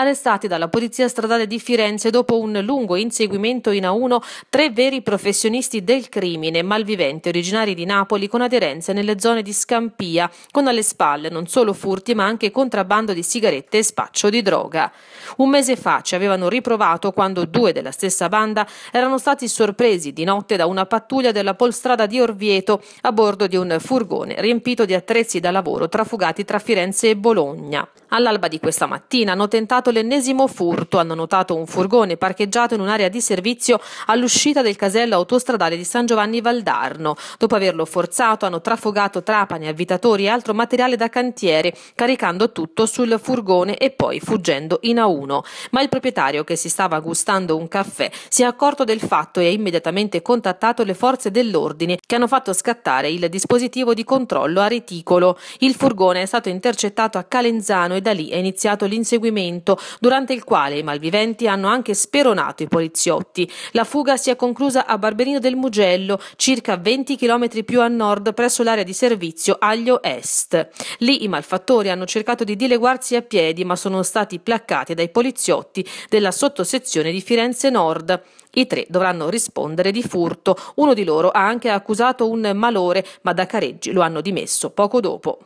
arrestati dalla Polizia Stradale di Firenze dopo un lungo inseguimento in A1 tre veri professionisti del crimine, malviventi originari di Napoli con aderenze nelle zone di Scampia, con alle spalle non solo furti ma anche contrabbando di sigarette e spaccio di droga. Un mese fa ci avevano riprovato quando due della stessa banda erano stati sorpresi di notte da una pattuglia della polstrada di Orvieto a bordo di un furgone riempito di attrezzi da lavoro trafugati tra Firenze e Bologna. All'alba di questa mattina hanno tentato stato l'ennesimo furto. Hanno notato un furgone parcheggiato in un'area di servizio all'uscita del casello autostradale di San Giovanni Valdarno. Dopo averlo forzato hanno trafugato trapani, avvitatori e altro materiale da cantiere, caricando tutto sul furgone e poi fuggendo in A1. Ma il proprietario, che si stava gustando un caffè, si è accorto del fatto e ha immediatamente contattato le forze dell'ordine che hanno fatto scattare il dispositivo di controllo a reticolo. Il furgone è stato intercettato a Calenzano e da lì è iniziato l'inseguimento durante il quale i malviventi hanno anche speronato i poliziotti. La fuga si è conclusa a Barberino del Mugello, circa 20 km più a nord, presso l'area di servizio Aglio Est. Lì i malfattori hanno cercato di dileguarsi a piedi, ma sono stati placcati dai poliziotti della sottosezione di Firenze Nord. I tre dovranno rispondere di furto. Uno di loro ha anche accusato un malore, ma da Careggi lo hanno dimesso poco dopo.